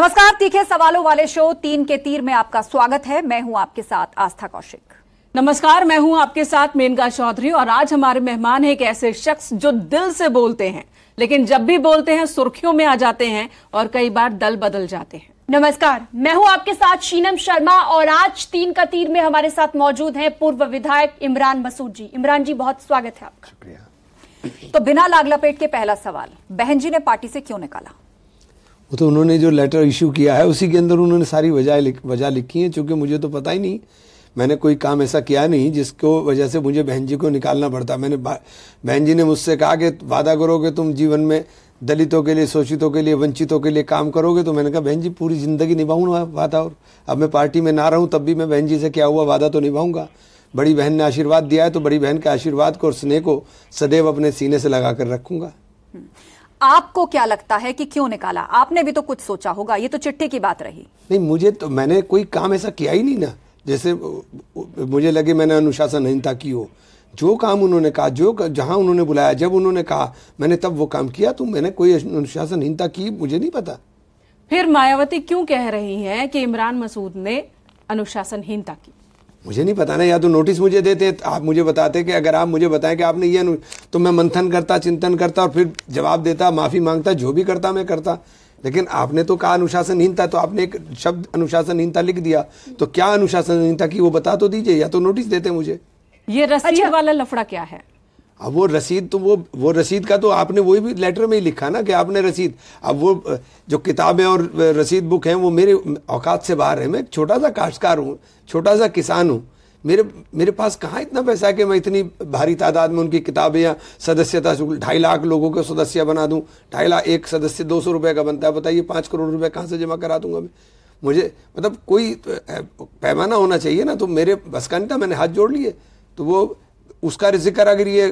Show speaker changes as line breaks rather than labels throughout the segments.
नमस्कार तीखे सवालों वाले शो
तीन के तीर में आपका स्वागत है मैं हूं आपके साथ आस्था कौशिक नमस्कार मैं हूं आपके साथ मेनका चौधरी और आज हमारे मेहमान है एक ऐसे शख्स जो दिल से बोलते हैं लेकिन जब भी बोलते हैं सुर्खियों में आ जाते हैं और कई बार दल बदल जाते हैं नमस्कार मैं हूं
आपके साथ शीनम शर्मा और आज तीन का तीर में हमारे साथ मौजूद हैं पूर्व विधायक इमरान
मसूद जी इमरान जी बहुत स्वागत है आपका शुक्रिया तो बिना लाग लपेट के पहला सवाल बहन जी ने पार्टी से क्यों निकाला
वो तो उन्होंने जो लेटर इशू किया है उसी के अंदर उन्होंने सारी वजह लिख वजह लिखी है चूँकि मुझे तो पता ही नहीं मैंने कोई काम ऐसा किया नहीं जिसको वजह से मुझे बहन जी को निकालना पड़ता मैंने बहन जी ने मुझसे कहा कि वादा करो कि तुम जीवन में दलितों के लिए शोषितों के लिए वंचितों के लिए काम करोगे तो मैंने कहा बहन जी पूरी ज़िंदगी निभाऊंगा वादा और अब मैं पार्टी में ना रहूँ तब भी मैं बहन जी से क्या हुआ वादा तो निभाऊंगा बड़ी बहन ने आशीर्वाद दिया है तो बड़ी बहन के आशीर्वाद को और स्नेह को सदैव अपने सीने से लगा कर रखूँगा
हम्म। आपको क्या लगता है कि क्यों निकाला आपने भी तो कुछ सोचा होगा ये तो चिट्ठी की बात रही
नहीं मुझे तो मैंने कोई काम ऐसा किया ही नहीं ना जैसे मुझे लगे मैंने अनुशासनहीनता की हो जो काम उन्होंने कहा जो जहां उन्होंने बुलाया जब उन्होंने कहा मैंने तब वो काम किया तो मैंने कोई अनुशासनहीनता की मुझे नहीं पता
फिर मायावती क्यों कह रही हैं कि इमरान मसूद ने अनुशासनहीनता की
मुझे नहीं पता ना या तो नोटिस मुझे देते आप मुझे बताते कि अगर आप मुझे बताएं कि आपने ये तो मैं मंथन करता चिंतन करता और फिर जवाब देता माफ़ी मांगता जो भी करता मैं करता लेकिन आपने तो कहा अनुशासनहीनता तो आपने एक शब्द अनुशासनहीनता लिख दिया तो क्या अनुशासनहीनता की वो बता तो दीजिए या तो नोटिस देते मुझे
ये रस्सी अच्छा। वाला लफड़ा क्या है
अब वो रसीद तो वो वो रसीद का तो आपने वही भी लेटर में ही लिखा ना कि आपने रसीद अब वो जो किताबें और रसीद बुक हैं वो मेरे औकात से बाहर है मैं एक छोटा सा काश्तकार हूँ छोटा सा किसान हूँ मेरे मेरे पास कहाँ इतना पैसा है कि मैं इतनी भारी तादाद में उनकी किताबें या सदस्यता ढाई लाख लोगों के सदस्य बना दूँ ढाई लाख एक सदस्य दो सौ रुपये का बनता है बताइए पाँच करोड़ रुपये कहाँ से जमा करा दूंगा मैं मुझे मतलब कोई पैमाना होना चाहिए ना तो मेरे बस का नहीं था मैंने हाथ जोड़ लिए तो वो उसका जिक्र अगर ये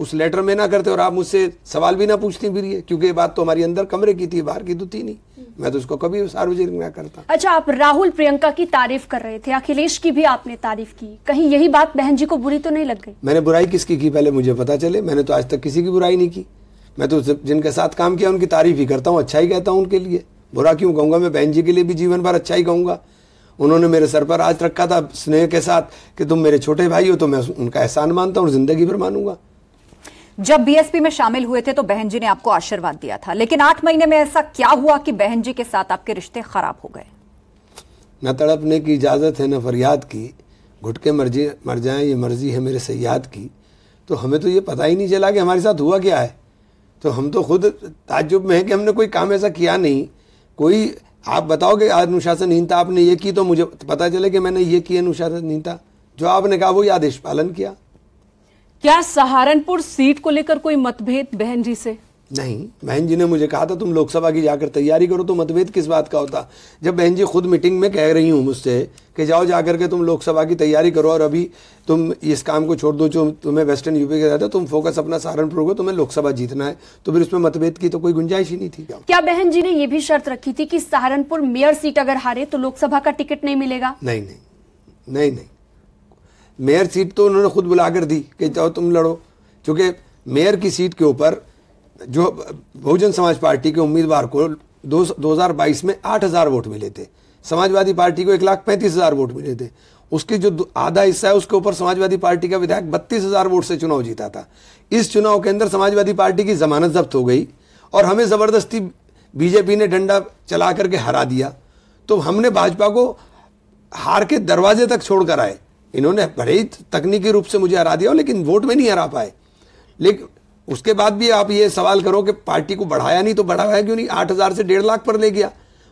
उस लेटर में ना करते और आप मुझसे सवाल भी ना पूछती फिर ये क्योंकि ये बात तो हमारी अंदर कमरे की थी बाहर की तो थी नहीं मैं तो उसको कभी सार्वजनिक ना करता
अच्छा आप राहुल प्रियंका की तारीफ कर रहे थे अखिलेश की भी आपने तारीफ की कहीं यही बात बहन जी को बुरी तो नहीं लग गई
मैंने बुराई किसकी की पहले मुझे पता चले मैंने तो आज तक किसी की बुराई नहीं की मैं तो जिनके साथ काम किया उनकी तारीफ ही करता हूँ अच्छा ही कहता हूँ उनके लिए बुरा क्यों कहूँगा मैं बहन जी के लिए भी जीवन भर अच्छा ही कहूंगा उन्होंने मेरे सर पर आज रखा था स्नेह के साथ कि तुम मेरे छोटे भाई हो तो मैं उनका एहसान मानता हूँ जिंदगी भर मानूंगा
जब बीएसपी में शामिल हुए थे तो बहन जी ने आपको आशीर्वाद दिया था लेकिन आठ महीने में ऐसा क्या हुआ कि बहन जी के साथ आपके रिश्ते खराब हो गए
न तड़पने की इजाज़त है न फरियाद की घुटके मर्जी मर जाए ये मर्जी है मेरे सयाद की तो हमें तो ये पता ही नहीं चला कि हमारे साथ हुआ क्या है तो हम तो खुद ताजुब में है कि हमने कोई काम ऐसा किया नहीं कोई आप बताओगे अनुशासनहीनता आपने ये की तो मुझे पता चले कि मैंने ये की अनुशासनहीनता जो आपने कहा वो आदेश पालन किया
क्या सहारनपुर सीट को लेकर कोई मतभेद बहन जी से
नहीं बहन जी ने मुझे कहा था तुम लोकसभा की जाकर तैयारी करो तो मतभेद किस बात का होता जब बहन जी खुद मीटिंग में कह रही हूँ मुझसे कि जाओ जाकर के तुम लोकसभा की तैयारी करो और अभी तुम इस काम को छोड़ दो जो तुम्हें वेस्टर्न यूपी के रहता तुम फोकस अपना सहारनपुर को तुम्हें लोकसभा जीतना है तो फिर उसमें मतभेद की तो कोई गुंजाइश ही नहीं थी
क्या बहन जी ने यह भी शर्त रखी थी कि सहारनपुर मेयर सीट अगर हारे तो लोकसभा का टिकट नहीं मिलेगा
नहीं नहीं नहीं नहीं मेयर सीट तो उन्होंने खुद बुलाकर दी कि जाओ तुम लड़ो क्योंकि मेयर की सीट के ऊपर जो बहुजन समाज पार्टी के उम्मीदवार को दो हजार बाईस में आठ हजार वोट मिले थे समाजवादी पार्टी को एक लाख पैंतीस हजार वोट मिले थे उसकी जो आधा हिस्सा है उसके ऊपर समाजवादी पार्टी का विधायक बत्तीस हजार वोट से चुनाव जीता था इस चुनाव के अंदर समाजवादी पार्टी की जमानत जब्त हो गई और हमें ज़बरदस्ती बीजेपी ने डंडा चला करके हरा दिया तो हमने भाजपा को हार के दरवाजे तक छोड़कर आए इन्होंने भले ही तकनीकी रूप से मुझे हरा दिया लेकिन वोट में नहीं हरा पाए लेकिन उसके बाद भी आप ये सवाल करो कि पार्टी को बढ़ाया नहीं तो बढ़ाया क्यों नहीं आठ हज़ार से डेढ़ लाख पर ले गया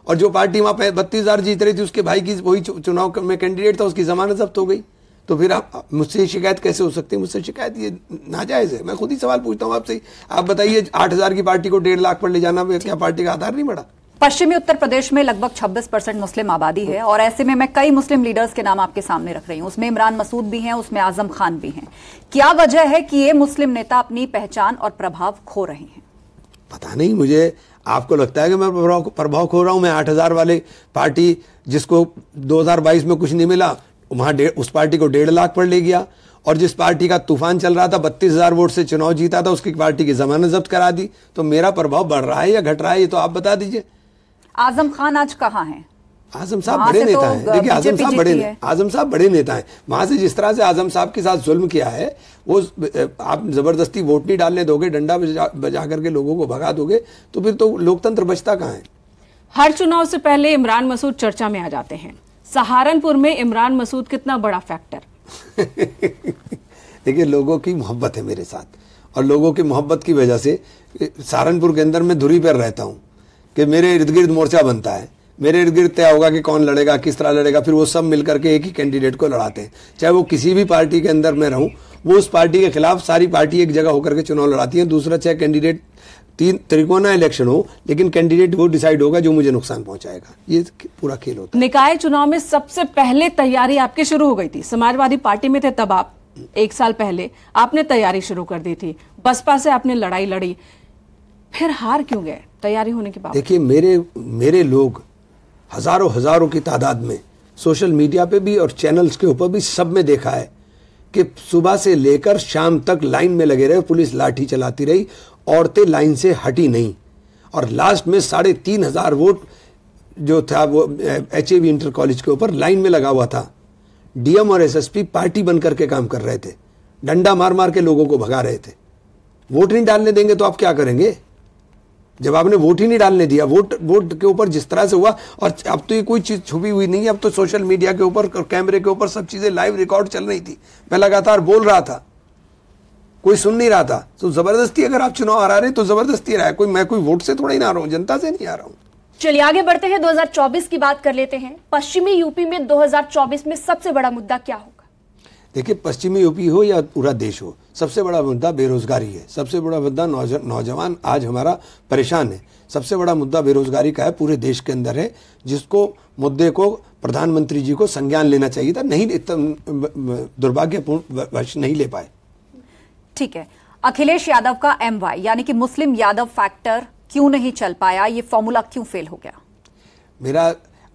और जो पार्टी वहाँ बत्तीस हज़ार जीत रही थी उसके भाई की वही चुनाव में कैंडिडेट था उसकी जमानत जब्त हो गई तो फिर आप मुझसे शिकायत कैसे हो सकती है मुझसे शिकायत ये नाजायज़ है मैं खुद ही सवाल पूछता हूँ आपसे आप बताइए आठ हज़ार की पार्टी को डेढ़ लाख पर ले जाना क्या पार्टी का आधार नहीं बढ़ा
पश्चिमी उत्तर प्रदेश में लगभग 26 परसेंट मुस्लिम आबादी है और ऐसे में मैं कई मुस्लिम लीडर्स के नाम आपके सामने रख रही हूं उसमें इमरान मसूद भी हैं उसमें आजम खान भी हैं क्या वजह है कि ये मुस्लिम नेता अपनी पहचान और प्रभाव खो रहे हैं
पता नहीं मुझे आपको लगता है कि मैं प्रभाव खो रहा हूं मैं आठ वाले पार्टी जिसको दो में कुछ नहीं मिला वहां उस पार्टी को डेढ़ लाख पर ले गया और जिस पार्टी का तूफान चल रहा था बत्तीस हजार वोट से चुनाव जीता था उसकी पार्टी की जमानत जब्त करा दी तो मेरा प्रभाव बढ़ रहा है या घट रहा है ये तो आप बता दीजिए
आजम खान आज कहाँ हैं
आजम साहब बड़े तो, नेता है हैं देखिए आजम साहब बड़े आजम साहब बड़े नेता हैं वहां से जिस तरह से आजम साहब के साथ जुल्म किया है वो आप जबरदस्ती वोट नहीं डालने दोगे डंडा बजा, बजा करके लोगों को भगा दोगे तो फिर तो लोकतंत्र बचता कहाँ है
हर चुनाव से पहले इमरान मसूद चर्चा में आ जाते हैं सहारनपुर में इमरान मसूद कितना बड़ा फैक्टर
देखिए लोगों की मोहब्बत है मेरे साथ और लोगों की मोहब्बत की वजह से सहारनपुर के अंदर मैं धुरी पर रहता हूँ कि मेरे इर्द गिर्द मोर्चा बनता है मेरे इर्द गिर्द तय होगा कि कौन लड़ेगा किस तरह लड़ेगा फिर वो सब मिलकर के एक ही कैंडिडेट को लड़ाते हैं चाहे वो किसी भी पार्टी के अंदर मैं रहूं वो उस पार्टी के खिलाफ सारी पार्टी एक जगह होकर के चुनाव लड़ाती है दूसरा चाहे कैंडिडेट तीन त्रिकोणा इलेक्शन हो लेकिन कैंडिडेट वो डिसाइड होगा जो मुझे नुकसान पहुंचाएगा ये पूरा खेल होता
है निकाय चुनाव में सबसे पहले तैयारी आपकी शुरू हो गई थी समाजवादी पार्टी में थे तब आप एक साल पहले आपने तैयारी शुरू कर दी थी बसपा से आपने लड़ाई लड़ी फिर हार क्यों गए तैयारी होने के बाद देखिए
मेरे मेरे लोग हजारों हजारों की तादाद में सोशल मीडिया पे भी और चैनल्स के ऊपर भी सब में देखा है कि सुबह से लेकर शाम तक लाइन में लगे रहे पुलिस लाठी चलाती रही औरतें लाइन से हटी नहीं और लास्ट में साढ़े तीन हजार वोट जो था वो H A V inter college के ऊपर लाइन में लगा हुआ था डीएम और एसएसपी पार्टी बन करके काम कर रहे थे डंडा मार मार के लोगों को भगा रहे थे वोट नहीं डालने देंगे तो आप क्या करेंगे जब आपने वोट ही नहीं डालने दिया वोट वोट के ऊपर जिस तरह से हुआ और अब तो ये कोई चीज़ छुपी हुई नहीं है अब तो सोशल मीडिया के ऊपर कैमरे के ऊपर सब चीज़ें लाइव रिकॉर्ड चल रही थी मैं लगातार बोल रहा था कोई सुन नहीं रहा था तो जबरदस्ती अगर आप चुनाव हरा रहे तो जबरदस्ती रहा है कोई मैं कोई वोट से थोड़ा ही ना आ रहा हूँ जनता से नहीं आ रहा हूँ
चलिए आगे बढ़ते हैं 2024 की बात कर लेते हैं पश्चिमी यूपी में 2024 में सबसे बड़ा मुद्दा क्या हो
देखिए पश्चिमी यूपी हो या पूरा देश हो सबसे बड़ा मुद्दा बेरोजगारी है सबसे बड़ा मुद्दा नौजवान आज हमारा परेशान है सबसे बड़ा मुद्दा बेरोजगारी का है पूरे देश के अंदर है जिसको मुद्दे को प्रधानमंत्री जी को संज्ञान लेना चाहिए था नहीं दुर्भाग्यपूर्ण वर्ष नहीं ले पाए
ठीक है अखिलेश यादव का एम वाई यानी कि मुस्लिम यादव फैक्टर क्यों नहीं चल पाया ये फॉर्मूला क्यों फेल हो गया
मेरा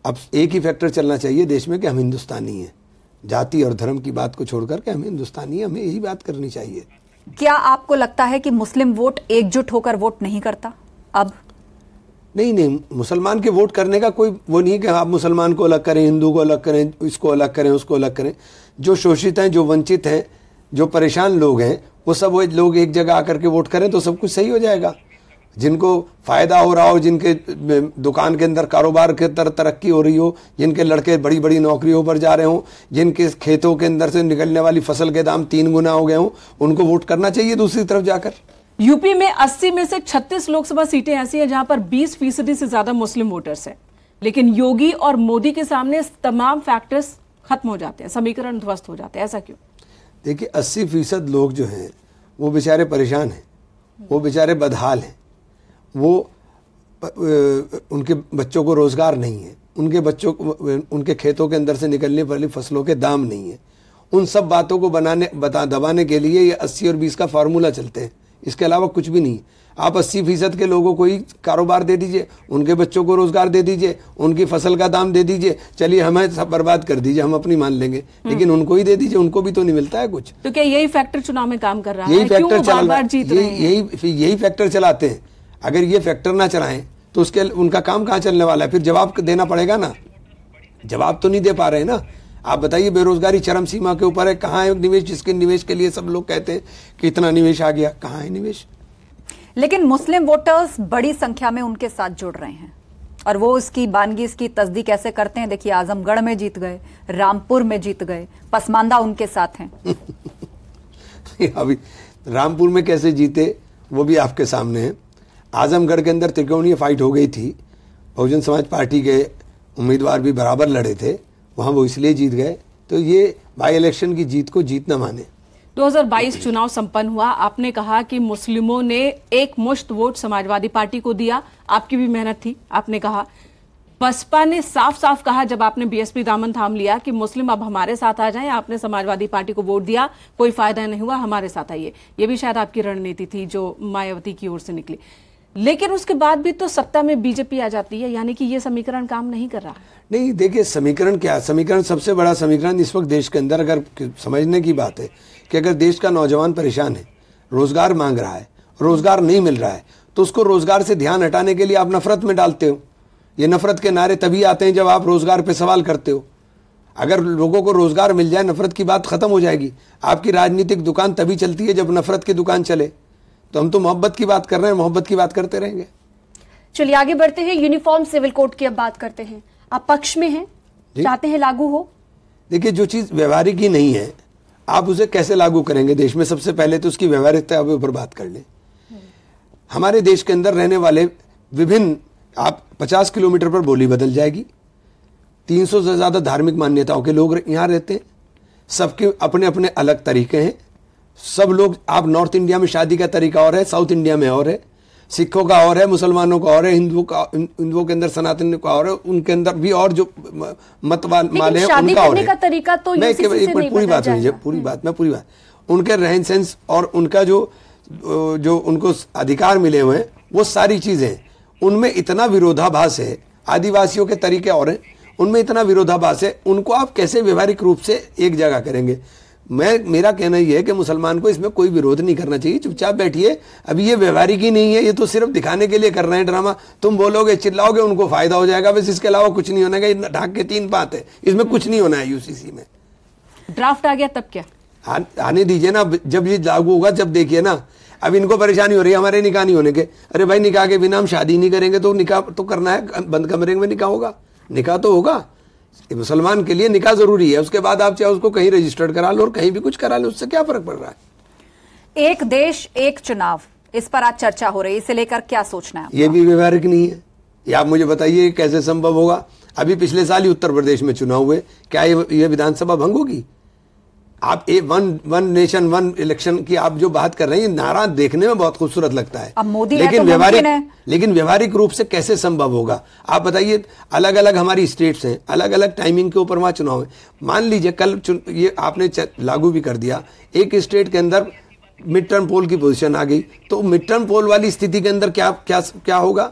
अब एक ही फैक्टर चलना चाहिए देश में कि हम हिंदुस्तानी हैं जाति और धर्म की बात को छोड़ करके हमें हिंदुस्तानी हमें यही बात करनी चाहिए
क्या आपको लगता है कि मुस्लिम वोट एकजुट होकर वोट नहीं करता
अब नहीं नहीं मुसलमान के वोट करने का कोई वो नहीं कि आप मुसलमान को अलग करें हिंदू को अलग करें इसको अलग करें उसको अलग करें जो शोषित हैं जो वंचित हैं जो परेशान लोग हैं वो सब वो लोग एक जगह आकर के वोट करें तो सब कुछ सही हो जाएगा जिनको फ़ायदा हो रहा हो जिनके दुकान के अंदर कारोबार के तरह तरक्की हो रही हो जिनके लड़के बड़ी बड़ी नौकरियों पर जा रहे हों जिनके खेतों के अंदर से निकलने वाली फसल के दाम तीन गुना हो गए हों उनको वोट करना चाहिए दूसरी तरफ जाकर
यूपी में 80 में से 36 लोकसभा सीटें ऐसी हैं जहां पर 20 फीसदी से ज़्यादा मुस्लिम वोटर्स हैं लेकिन योगी और मोदी के सामने तमाम फैक्टर्स खत्म हो जाते हैं समीकरण ध्वस्त हो जाते हैं ऐसा क्यों
देखिए अस्सी फीसद लोग जो हैं वो बेचारे परेशान हैं वो बेचारे बदहाल हैं वो उनके बच्चों को रोज़गार नहीं है उनके बच्चों को उनके खेतों के अंदर से निकलने वाली फसलों के दाम नहीं है उन सब बातों को बनाने बता दबाने के लिए ये अस्सी और बीस का फार्मूला चलते हैं इसके अलावा कुछ भी नहीं आप अस्सी फीसद के लोगों को ही कारोबार दे दीजिए उनके बच्चों को रोज़गार दे दीजिए उनकी फसल का दाम दे दीजिए चलिए हमें सब बर्बाद कर दीजिए हम अपनी मान लेंगे हम्म। लेकिन उनको ही दे दीजिए उनको भी तो नहीं मिलता है कुछ
तो क्या यही फैक्टर चुनाव में काम कर रहा है यही फैक्टर चला
यही यही फैक्टर चलाते हैं अगर ये फैक्टर ना चलाएं तो उसके उनका काम कहाँ चलने वाला है फिर जवाब देना पड़ेगा ना जवाब तो नहीं दे पा रहे ना आप बताइए बेरोजगारी चरम सीमा के ऊपर है कहाँ है निवेश जिसके निवेश के लिए सब लोग कहते हैं कि इतना निवेश आ गया कहाँ है निवेश
लेकिन मुस्लिम वोटर्स बड़ी संख्या में उनके साथ जुड़ रहे हैं और वो उसकी बानगी इसकी तस्दीक ऐसे करते हैं देखिए आजमगढ़ में जीत गए रामपुर में जीत गए पसमानदा उनके साथ हैं
अभी रामपुर में कैसे जीते वो भी आपके सामने है आजमगढ़ के अंदर त्रिकोणीय फाइट हो गई थी बहुजन समाज पार्टी के उम्मीदवार भी बराबर लड़े थे वहाँ वो इसलिए जीत गए तो ये बाई इलेक्शन की जीत को जीत न माने
2022 चुनाव संपन्न हुआ आपने कहा कि मुस्लिमों ने एक मुश्त वोट समाजवादी पार्टी को दिया आपकी भी मेहनत थी आपने कहा बसपा ने साफ साफ कहा जब आपने बीएसपी दामन थाम लिया कि मुस्लिम अब हमारे साथ आ जाएं आपने समाजवादी पार्टी को वोट दिया कोई फायदा नहीं हुआ हमारे साथ आइए ये भी शायद आपकी रणनीति थी जो मायावती की ओर से निकली लेकिन उसके बाद भी तो सत्ता में बीजेपी आ जाती है यानी कि ये समीकरण काम नहीं कर रहा
नहीं देखिए समीकरण क्या समीकरण सबसे बड़ा समीकरण इस वक्त देश के अंदर अगर समझने की बात है कि अगर देश का नौजवान परेशान है रोजगार मांग रहा है रोजगार नहीं मिल रहा है तो उसको रोजगार से ध्यान हटाने के लिए आप नफरत में डालते हो ये नफरत के नारे तभी आते हैं जब आप रोजगार पे सवाल करते हो अगर लोगों को रोजगार मिल जाए नफरत की बात खत्म हो जाएगी आपकी राजनीतिक दुकान तभी चलती है जब नफरत की दुकान चले तो हम तो मोहब्बत की बात कर रहे हैं मोहब्बत की बात करते रहेंगे
चलिए आगे बढ़ते हैं यूनिफॉर्म सिविल कोड की अब बात करते हैं आप पक्ष में हैं चाहते हैं लागू हो
देखिए जो चीज़ व्यवहारिक ही नहीं है आप उसे कैसे लागू करेंगे देश में सबसे पहले तो उसकी व्यवहारिकता के ऊपर बात कर लें हमारे देश के अंदर रहने वाले विभिन्न आप 50 किलोमीटर पर बोली बदल जाएगी 300 से ज़्यादा धार्मिक मान्यताओं के लोग यहाँ रहते हैं सबके अपने अपने अलग तरीके हैं सब लोग आप नॉर्थ इंडिया में शादी का तरीका और है साउथ इंडिया में और है सिखों का और है मुसलमानों का और है हिंदुओं का हिंदुओं के अंदर सनातन का और है उनके अंदर भी और जो मतवान माले हैं उनका और है का
तरीका तो पूरी बात मुझे
पूरी हम्म। बात मैं पूरी बात उनके रहन सहन और उनका जो जो उनको अधिकार मिले हुए हैं वो सारी चीज़ें उनमें इतना विरोधाभास है आदिवासियों के तरीके और हैं उनमें इतना विरोधाभास है उनको आप कैसे व्यवहारिक रूप से एक जगह करेंगे मैं मेरा कहना यह है कि मुसलमान को इसमें कोई विरोध नहीं करना चाहिए चुपचाप बैठिए अभी ये व्यवहारिक ही नहीं है ये तो सिर्फ दिखाने के लिए कर रहे हैं ड्रामा तुम बोलोगे चिल्लाओगे उनको फायदा हो जाएगा बस इसके अलावा कुछ नहीं होना ढाक के तीन बात है इसमें कुछ नहीं होना है यूसीसी में
ड्राफ्ट आ गया तब क्या
आने दीजिए ना जब ये लागू होगा जब देखिए ना अब इनको परेशानी हो रही है हमारे निकाह नहीं होने के अरे भाई निकाह के बिना हम शादी नहीं करेंगे तो निकाह तो करना है बंद कमरे में निकाह होगा निकाह तो होगा मुसलमान के लिए निकाह जरूरी है उसके बाद आप चाहे उसको कहीं रजिस्टर्ड करा लो और कहीं भी कुछ करा लो उससे क्या फर्क पड़ रहा
है एक देश एक चुनाव इस पर आज चर्चा हो रही है इसे लेकर क्या सोचना है
ये भी व्यवहारिक नहीं है ये आप मुझे बताइए कैसे संभव होगा अभी पिछले साल ही उत्तर प्रदेश में चुनाव हुए क्या यह विधानसभा भंग होगी आप a one one nation one election की आप जो बात कर रहे हैं नारा देखने में बहुत खूबसूरत लगता है अब
मोदी लेकिन तो व्यवहारिक
लेकिन व्यवहारिक रूप से कैसे संभव होगा आप बताइए अलग अलग हमारी स्टेट्स हैं अलग अलग टाइमिंग के ऊपर वहां चुनाव है मान लीजिए कल ये आपने लागू भी कर दिया एक स्टेट के अंदर मिड टर्म पोल की पोजिशन आ गई तो मिड टर्म पोल वाली स्थिति के अंदर क्या क्या क्या होगा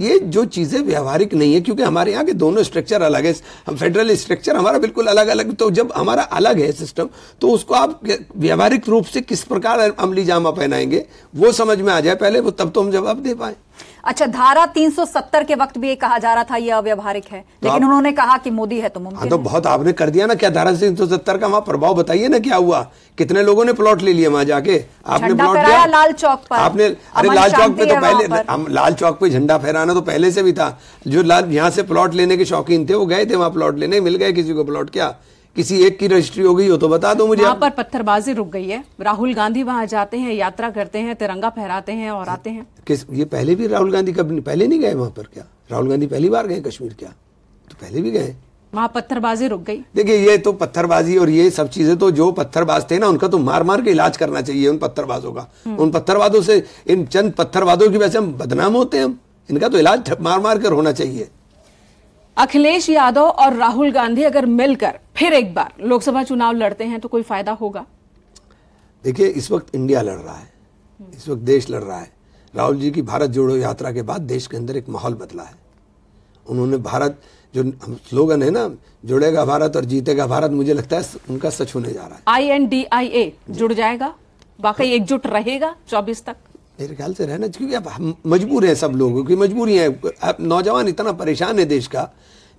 ये जो चीज़ें व्यवहारिक नहीं है क्योंकि हमारे यहाँ के दोनों स्ट्रक्चर अलग है हम फेडरल स्ट्रक्चर हमारा बिल्कुल अलग अलग तो जब हमारा अलग है सिस्टम तो उसको आप व्यवहारिक रूप से किस प्रकार अमली जामा पहनाएंगे वो समझ में आ जाए पहले वो तब तो हम जवाब दे पाए
अच्छा धारा 370 के वक्त भी ये कहा जा रहा था ये अव्यवहारिक है तो लेकिन उन्होंने कहा कि मोदी है तो मुमकिन हाँ तो
बहुत आपने कर दिया ना क्या धारा 370 का वहाँ प्रभाव बताइए ना क्या हुआ कितने लोगों ने प्लॉट ले लिया वहाँ जाके आपने प्लॉट लिया
लाल चौक पर आपने अरे लाल चौक पे तो पहले
हम लाल चौक पे झंडा फहराना तो पहले से भी था जो लाल यहाँ से प्लॉट लेने के शौकीन थे वो गए थे वहाँ प्लॉट लेने मिल गए किसी को प्लॉट क्या किसी एक की रजिस्ट्री हो गई हो तो बता दो मुझे यहाँ
पर पत्थरबाजी रुक गई है राहुल गांधी वहाँ जाते हैं यात्रा करते हैं तिरंगा फहराते हैं और आते हैं
किस ये पहले भी राहुल गांधी कभी पहले नहीं गए वहां पर क्या राहुल गांधी पहली बार गए कश्मीर क्या तो पहले भी गए
वहाँ पत्थरबाजी रुक गई
देखिए ये तो पत्थरबाजी और ये सब चीजें तो जो पत्थरबाज थे ना उनका तो मार मार के इलाज करना चाहिए उन पत्थरबाजों का हम्म। उन पत्थरबाजों से इन चंद पत्थरबाजों की वजह से हम बदनाम होते हैं हम इनका तो इलाज मार मार कर होना चाहिए
अखिलेश यादव और राहुल गांधी अगर मिलकर फिर एक बार लोकसभा चुनाव लड़ते हैं तो कोई फायदा होगा
देखिए इस वक्त इंडिया लड़ रहा है हम्म। इस वक्त देश लड़ रहा है राहुल जी की भारत जोड़ो यात्रा के बाद देश के अंदर एक माहौल बदला है उन्होंने भारत जो स्लोगन है ना जुड़ेगा भारत और जीतेगा भारत मुझे लगता है उनका सच होने जा रहा है
आई एन डी आई ए जुड़ जाएगा वाकई हाँ। एकजुट रहेगा चौबीस तक
मेरे ख्याल से रहना क्योंकि अब मजबूर हैं सब लोग क्योंकि मजबूरी है नौजवान इतना परेशान है देश का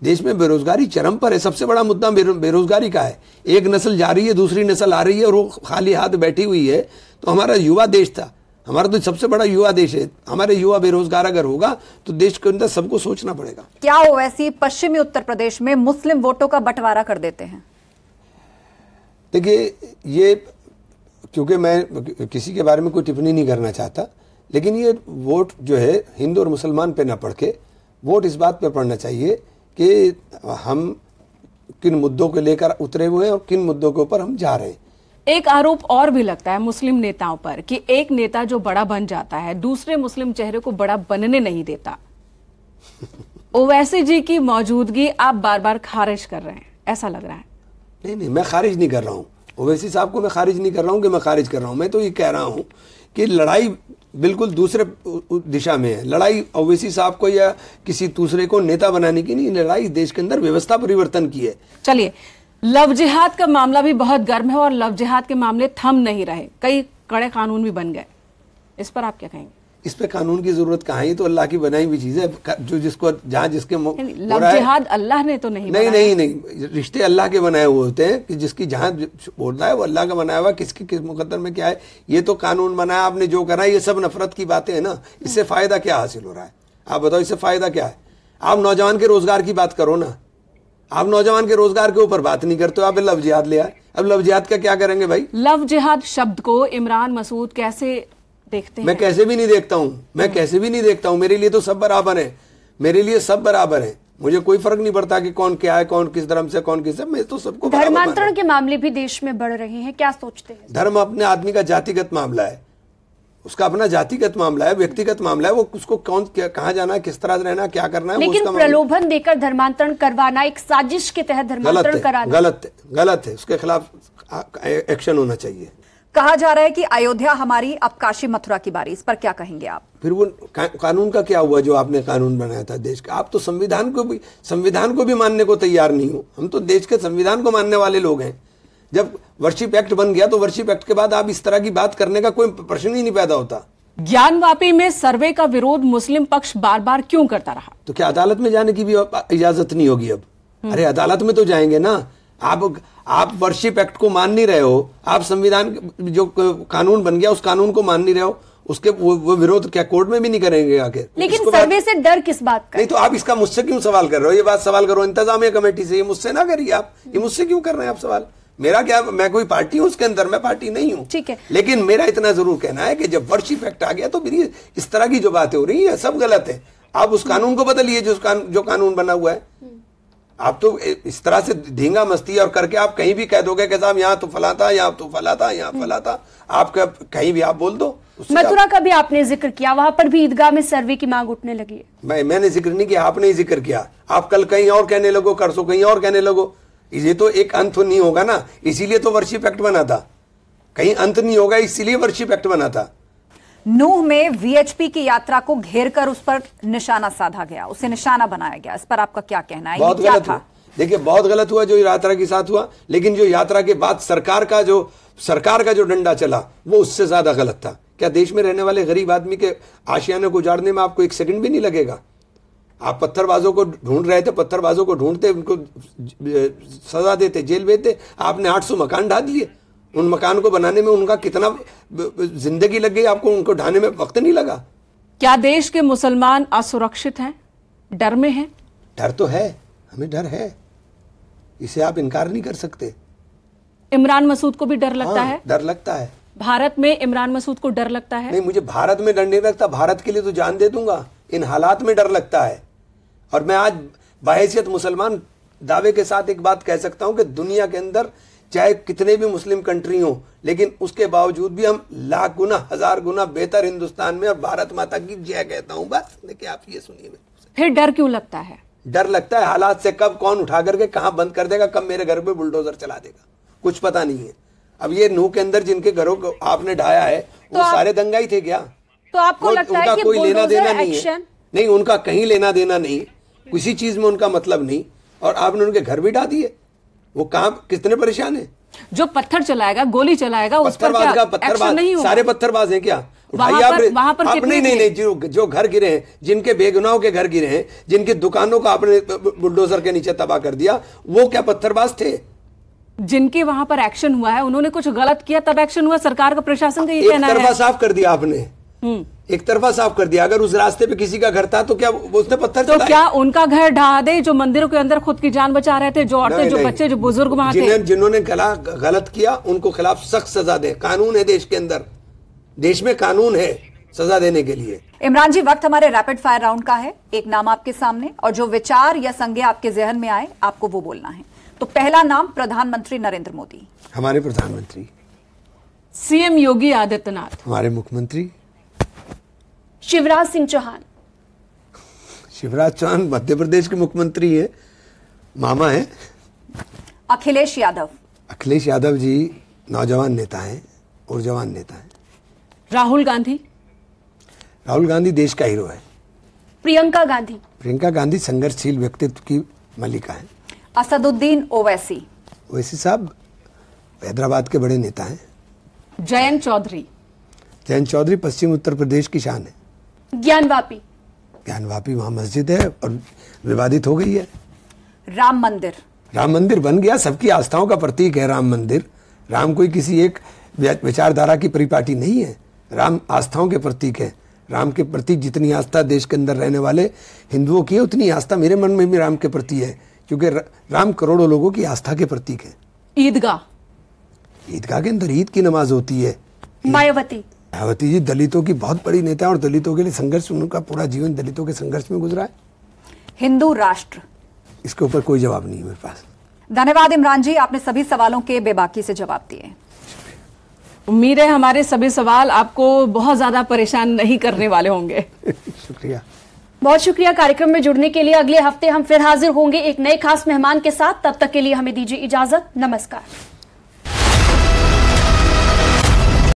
देश में बेरोजगारी चरम पर है सबसे बड़ा मुद्दा बेरोजगारी का है एक नस्ल जा रही है दूसरी नस्ल आ रही है और वो खाली हाथ बैठी हुई है तो हमारा युवा देश था हमारा तो सबसे बड़ा युवा देश है हमारे युवा बेरोजगार अगर होगा तो देश के अंदर सबको सोचना पड़ेगा
क्या हो वैसी पश्चिमी उत्तर प्रदेश में मुस्लिम वोटों का बंटवारा कर देते हैं
देखिए ये क्योंकि मैं किसी के बारे में कोई टिप्पणी नहीं करना चाहता लेकिन ये वोट जो है हिंदू और मुसलमान पे ना पड़ के वोट इस बात पे पड़ना चाहिए कि हम किन मुद्दों को लेकर उतरे हुए हैं और किन मुद्दों के ऊपर हम जा रहे हैं
एक आरोप और भी लगता है मुस्लिम नेताओं पर कि एक नेता जो बड़ा बन जाता है दूसरे मुस्लिम चेहरे को बड़ा बनने नहीं देता ओवैसी जी की मौजूदगी आप बार बार खारिज कर रहे हैं ऐसा लग रहा है
नहीं नहीं मैं खारिज नहीं कर रहा हूँ ओवैसी साहब को मैं खारिज नहीं कर रहा हूँ कि मैं खारिज कर रहा हूँ मैं तो ये कह रहा हूँ कि लड़ाई बिल्कुल दूसरे दिशा में है लड़ाई ओवैसी साहब को या किसी दूसरे को नेता बनाने की नहीं लड़ाई देश के अंदर व्यवस्था परिवर्तन की है
चलिए लव जिहाद का मामला भी बहुत गर्म है और लव जिहाद के मामले थम नहीं रहे कई कड़े कानून भी बन गए इस पर आप क्या कहेंगे
इस पे कानून की जरूरत कहाँ है तो अल्लाह की बनाई हुई चीज है जो जिसको जहाँ जिसके जिहाद
अल्लाह ने तो नहीं नहीं नहीं
नहीं रिश्ते अल्लाह के बनाए हुए होते हैं कि जिसकी जहाँ बोल रहा है वो अल्लाह का बनाया हुआ किसकी किस मुकदर में क्या है ये तो कानून बनाया आपने जो करा ये सब नफरत की बातें हैं ना इससे हाँ। फायदा क्या हासिल हो रहा है आप बताओ इससे फायदा क्या है आप नौजवान के रोजगार की बात करो ना आप नौजवान के रोजगार के ऊपर बात नहीं करते हो आप लव जिहाद ले आए अब लव जिहाद का क्या करेंगे भाई
लव जिहाद शब्द को इमरान मसूद कैसे देखते मैं
कैसे भी नहीं देखता हूँ मैं हम्म। कैसे भी नहीं देखता हूँ मेरे लिए तो सब बराबर है मेरे लिए सब बराबर है मुझे कोई फर्क नहीं पड़ता कि कौन क्या है कौन किस धर्म से कौन किस मैं तो सबको धर्मांतरण
के मामले भी देश में बढ़ रहे हैं क्या सोचते हैं
धर्म अपने आदमी का जातिगत मामला है उसका अपना जातिगत मामला है व्यक्तिगत मामला है वो उसको कौन कहाँ जाना है किस तरह रहना क्या करना है लेकिन प्रलोभन
देकर धर्मांतरण करवाना एक साजिश के तहत धर्मांतरण कराना
गलत है गलत है उसके खिलाफ एक्शन होना चाहिए
कहा जा रहा है कि अयोध्या हमारी अब काशी मथुरा की बारी इस पर क्या कहेंगे आप
फिर वो का, कानून का क्या हुआ जो आपने कानून बनाया था देश का आप तो संविधान को भी संविधान को भी मानने को तैयार नहीं हो हम तो देश के संविधान को मानने वाले लोग हैं जब वर्षिप एक्ट बन गया तो वर्षिप एक्ट के बाद आप इस तरह की बात करने का कोई प्रश्न ही नहीं पैदा होता
ज्ञानवापी में सर्वे का विरोध मुस्लिम पक्ष बार बार क्यों करता रहा
तो क्या अदालत में जाने की भी इजाजत नहीं होगी अब हम्म। अरे अदालत में तो जाएंगे ना आप आप वर्शिप एक्ट को मान नहीं रहे हो आप संविधान जो कानून बन गया उस कानून को मान नहीं रहे हो उसके वो, वो विरोध क्या कोर्ट में भी नहीं करेंगे आखिर लेकिन सर्वे
से डर किस बात
का नहीं तो आप इसका मुझसे क्यों सवाल कर रहे हो ये बात सवाल करो इंतजामिया कमेटी से ये मुझसे ना करिए आप ये मुझसे क्यों कर रहे हैं आप सवाल मेरा क्या मैं कोई पार्टी हूँ उसके अंदर मैं पार्टी नहीं हूँ ठीक है लेकिन मेरा इतना जरूर कहना है कि जब वर्ष एक्ट आ गया तो मेरी इस तरह की जो बातें हो रही है सब गलत है आप उस कानून को बदलिए जो कानून बना हुआ है आप तो इस तरह से धींगा मस्ती और करके आप कहीं भी कह दोगे कि साहब यहाँ तो फला था यहाँ तो फला था यहाँ हम्म। फला था आप कहीं भी आप बोल दो मथुरा
का भी आपने जिक्र किया वहां पर भी ईदगाह में सर्वे की मांग उठने लगी है
मैं मैंने जिक्र नहीं किया आपने ही जिक्र किया आप कल कहीं और कहने लगो करसो कहीं और कहने लगो ये तो एक अंत नहीं होगा ना इसीलिए तो वर्षिप एक्ट बना था कहीं अंत नहीं होगा इसीलिए वर्षिप एक्ट बना था
नूह में वीएचपी की यात्रा को घेर कर उस पर निशाना साधा गया उसे निशाना बनाया गया इस पर आपका क्या कहना है बहुत गलत था
देखिए बहुत गलत हुआ जो यात्रा के साथ हुआ लेकिन जो यात्रा के बाद सरकार का जो सरकार का जो डंडा चला वो उससे ज्यादा गलत था क्या देश में रहने वाले गरीब आदमी के आशियाने को उजाड़ने में आपको एक सेकंड भी नहीं लगेगा आप पत्थरबाजों को ढूंढ रहे थे पत्थरबाजों को ढूंढते उनको सजा देते जेल भेजते आपने 800 मकान ढा दिए उन मकान को बनाने में उनका कितना जिंदगी लग गई आपको उनको ढाने में वक्त नहीं लगा
क्या देश के मुसलमान असुरक्षित हैं डर में हैं
डर तो है हमें डर है इसे आप इनकार नहीं कर सकते
इमरान मसूद को भी डर हाँ, लगता हाँ, है
डर लगता है
भारत में इमरान मसूद को डर लगता है नहीं
मुझे भारत में डर नहीं लगता भारत के लिए तो जान दे दूंगा इन हालात में डर लगता है और मैं आज बाहसियत मुसलमान दावे के साथ एक बात कह सकता हूं कि दुनिया के अंदर चाहे कितने भी मुस्लिम कंट्री हो लेकिन उसके बावजूद भी हम लाख गुना हजार गुना बेहतर हिंदुस्तान में और भारत माता की जय कहता हूँ बस देखिए आप ये सुनिए
फिर डर क्यों लगता है
डर लगता है हालात से कब कौन उठा करके कहाँ बंद कर देगा कब मेरे घर पे बुलडोजर चला देगा कुछ पता नहीं है अब ये नू के अंदर जिनके घरों को आपने ढाया है तो वो आप, सारे दंगा ही थे क्या
तो आपको लगता उनका है कि कोई लेना देना नहीं है
नहीं उनका कहीं लेना देना नहीं किसी चीज में उनका मतलब नहीं और आपने उनके घर भी ढा दिए वो काम कितने परेशान है
जो पत्थर चलाएगा गोली चलाएगा उस पर क्या का बाज, नहीं सारे
पत्थरबाज है क्या पर, वहाँ पर आपने नहीं नहीं, नहीं जो, जो घर गिरे हैं जिनके बेगुनाहों के घर गिरे हैं जिनकी दुकानों को आपने बुलडोजर के नीचे तबाह कर दिया वो क्या पत्थरबाज थे
जिनके वहां पर एक्शन हुआ है उन्होंने कुछ गलत किया तब एक्शन हुआ सरकार का प्रशासन का ये कहना है
साफ कर दिया आपने हम्म। एक तरफा साफ कर दिया अगर उस रास्ते पे किसी का घर था तो क्या उसने
पत्थर तो क्या उनका घर ढहा दे जो मंदिरों के अंदर खुद की जान बचा रहे थे जो औरतें जो बच्चे जो बुजुर्ग वहां थे
जिन्होंने गलत किया उनको खिलाफ सख्त सजा दे कानून है देश के अंदर देश में कानून है सजा देने के लिए
इमरान जी वक्त हमारे रैपिड फायर राउंड का है एक नाम आपके सामने और जो विचार या संज्ञा आपके जहन में आए आपको वो बोलना है तो पहला नाम प्रधानमंत्री नरेंद्र मोदी
हमारे प्रधानमंत्री
सीएम
योगी आदित्यनाथ
हमारे मुख्यमंत्री
शिवराज सिंह चौहान
शिवराज चौहान मध्य प्रदेश के मुख्यमंत्री है मामा है
अखिलेश यादव
अखिलेश यादव जी नौजवान नेता हैं और जवान नेता हैं
राहुल गांधी
राहुल गांधी देश का हीरो है
प्रियंका गांधी
प्रियंका गांधी संघर्षशील व्यक्तित्व की मलिका है
असदुद्दीन ओवैसी
ओवैसी साहब हैदराबाद के बड़े नेता हैं
जयंत चौधरी
जयंत चौधरी पश्चिम उत्तर प्रदेश की शान है
ज्ञानवापी
ज्ञानवापी वहाँ मस्जिद है और विवादित हो गई है राम मंदिर राम मंदिर बन गया सबकी आस्थाओं का प्रतीक है राम मंदिर राम कोई किसी एक विचारधारा की परिपाटी नहीं है राम आस्थाओं के प्रतीक है राम के प्रति जितनी आस्था देश के अंदर रहने वाले हिंदुओं की है उतनी आस्था मेरे मन में भी राम के प्रति है क्योंकि राम करोड़ों लोगों की आस्था के प्रतीक है
ईदगाह
ईदगाह के अंदर ईद की नमाज होती है मायावती मायावती जी दलितों की बहुत बड़ी नेता और दलितों के लिए संघर्ष उनका पूरा जीवन दलितों के संघर्ष में गुजरा है
हिंदू राष्ट्र
इसके ऊपर कोई जवाब नहीं है मेरे पास
धन्यवाद इमरान जी आपने सभी सवालों के बेबाकी से जवाब दिए उम्मीद है हमारे सभी सवाल आपको बहुत ज्यादा परेशान नहीं करने वाले होंगे
शुक्रिया
बहुत शुक्रिया कार्यक्रम में जुड़ने के लिए अगले हफ्ते हम फिर हाजिर होंगे एक नए खास मेहमान के साथ तब तक के लिए हमें दीजिए इजाजत नमस्कार